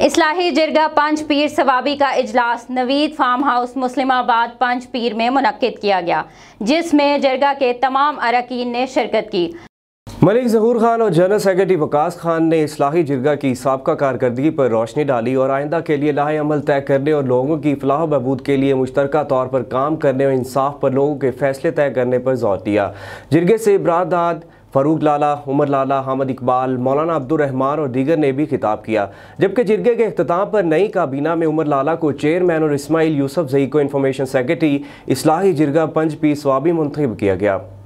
इसलाही जिरगा पंच पीर सवाबी का इजलास नवीद फार्म हाउस मुस्लिमाबाद पंच पीर में मुनद किया गया जिसमें जिरगा के तमाम अरकान ने शिरकत की मलिक जहूर खान और जनरल सेक्रेटरी वकास खान ने इसलाही जिरगा की सबका कारकर्दगी पर रोशनी डाली और आइंदा के लिए लाहे अमल तय करने और लोगों की फलाह बहबूद के लिए मुश्तर तौर पर काम करने और इंसाफ पर लोगों के फैसले तय करने पर जोर दिया जिरगे से बरादाद फरूक लाला उमर लाला हामद इकबाल मौलाना अब्दुलरहमान और दीगर ने भी खिताब किया जबकि जिरगे के अख्ताम पर नई काबीना में उमर लाला को चेयरमैन और इसमाइल यूसफ जई को इन्फॉर्मेशन सेक्रेटरी इसलाही जिरगा पंज पी स्वाबी मंतब किया गया